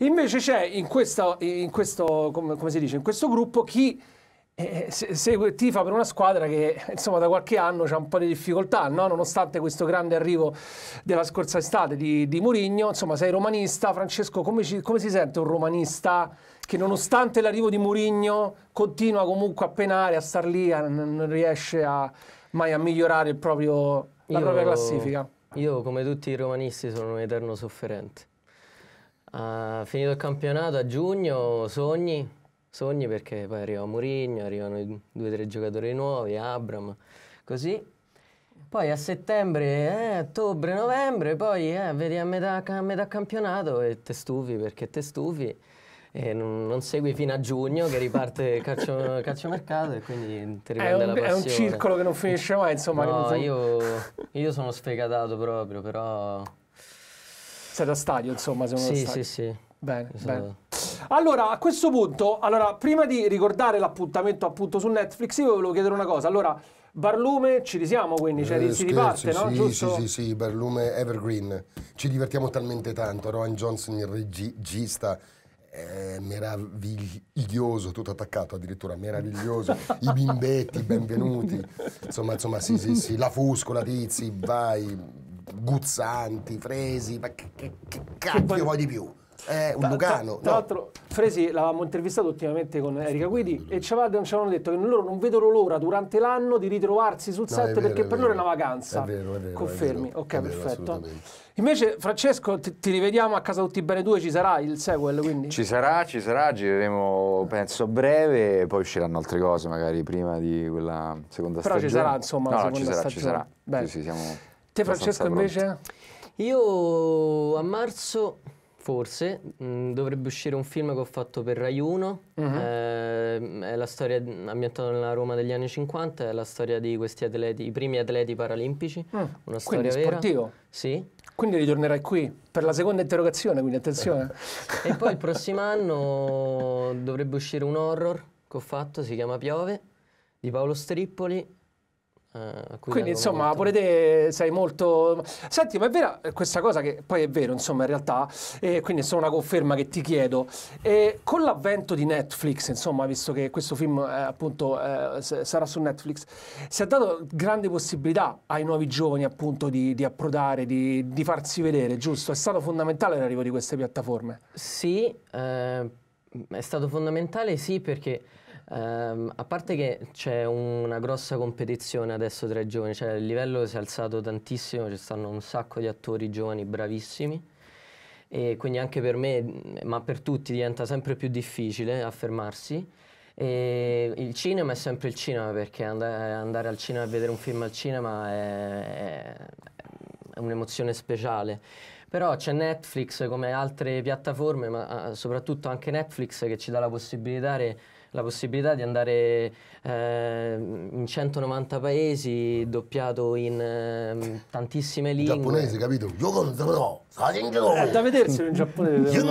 Invece c'è in, questa, in, questo, come, come dice, in questo gruppo chi eh, segue, tifa per una squadra che insomma da qualche anno ha un po' di difficoltà, no? nonostante questo grande arrivo della scorsa estate di, di Murigno, insomma sei romanista, Francesco come, ci, come, si sente un romanista che nonostante l'arrivo di Murigno continua comunque a penare, a star lì, a, non riesce a, mai a migliorare proprio, la io, propria classifica? Io come tutti i romanisti sono un eterno sofferente Uh, finito il campionato a giugno, sogni, sogni perché poi arriva Mourinho, arrivano due o tre giocatori nuovi, Abram, così. Poi a settembre, eh, ottobre, novembre, poi eh, vedi a metà, a metà, campionato e te stufi perché te stufi e non, non segui fino a giugno che riparte il calcio, calciomercato e quindi ti riprende la passione. È un circolo che non finisce mai, insomma. No, io, io sono sfegatato proprio, però... Sei da stadio, insomma, siamo sì, stadio. Sì, sì, Bene, Sono... bene. Allora, a questo punto, allora, prima di ricordare l'appuntamento appunto su Netflix, io volevo chiedere una cosa. Allora, Barlume, ci risiamo quindi, cioè eh, si riparte, sì, no? Giusto? Sì, sì, sì, Barlume Evergreen. Ci divertiamo talmente tanto, Rowan Johnson, il regista, È meraviglioso, tutto attaccato addirittura, meraviglioso, i bimbetti, benvenuti, insomma, insomma, sì, sì, sì, la Fusco, la Tizi, vai, guzzanti, fresi, ma che, che, che cacchio poi... vuoi di più? Eh, un Lucano. Lugano. Tra, l'altro, Fresi l'avevamo intervistato ultimamente con Erika Guidi e ci avevano detto che loro non vedono l'ora durante l'anno di ritrovarsi sul no, vero, perché per loro è una vacanza. È vero, è vero. Confermi, è vero, ok, vero, perfetto. Invece, Francesco, ti, ti, rivediamo a casa tutti bene Due ci sarà il sequel? Quindi? Ci sarà, ci sarà, gireremo penso breve, poi usciranno altre cose magari prima di quella seconda Però stagione. Però ci sarà, insomma, no, la seconda ci sarà, stagione. ci sarà. Bene. Sì, sì, siamo Te Francesco invece? Io a marzo forse mh, mm, dovrebbe uscire un film che ho fatto per Raiuno. 1, uh mhm. eh, è la storia ambientata nella Roma degli anni 50, è la storia di questi atleti, i primi atleti paralimpici, mm. una storia Quindi, vera. sportivo? Sì. Quindi ritornerai qui per la seconda interrogazione, quindi attenzione. e poi il prossimo anno dovrebbe uscire un horror che ho fatto, si chiama Piove, di Paolo Strippoli, eh, Quindi insomma molto... pure te sei molto... Senti ma è vera eh, questa cosa che poi è vero insomma in realtà e quindi è solo una conferma che ti chiedo e con l'avvento di Netflix insomma visto che questo film eh, appunto eh, sarà su Netflix si è dato grande possibilità ai nuovi giovani appunto di, di approdare di, di, farsi vedere giusto? È stato fondamentale l'arrivo di queste piattaforme? Sì eh, è stato fondamentale sì perché Um, a parte che c'è una grossa competizione adesso tra i giovani, cioè il livello si è alzato tantissimo, ci stanno un sacco di attori giovani bravissimi e quindi anche per me, ma per tutti, diventa sempre più difficile affermarsi. E il cinema è sempre il cinema perché and andare al cinema e vedere un film al cinema è, è un'emozione speciale. Però c'è Netflix come altre piattaforme, ma eh, soprattutto anche Netflix che ci dà la possibilità la possibilità di andare eh, in 190 paesi, doppiato in eh, tantissime lingue. Giapponese, capito? Io non lo no, È eh, da vederselo in giapponese.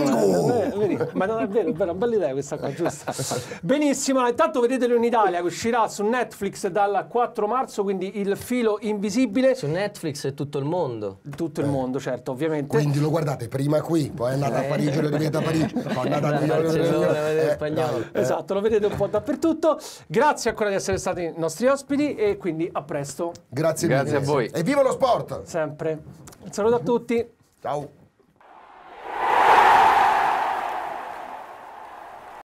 Ma non è vero, è una bella idea questa qua, giusta? Benissimo, intanto vedetelo in Italia, che uscirà su Netflix dal 4 marzo, quindi il filo invisibile. Su Netflix e tutto il mondo. Tutto il eh. mondo, certo, ovviamente quindi lo guardate prima qui, poi è andata a Parigi, lo rivedete a Parigi, poi andate a New eh, eh, Esatto, lo vedete un po' dappertutto. Grazie ancora di essere stati i nostri ospiti e quindi a presto. Grazie, Grazie a voi. E viva lo sport! Sempre. Un saluto a tutti. Ciao.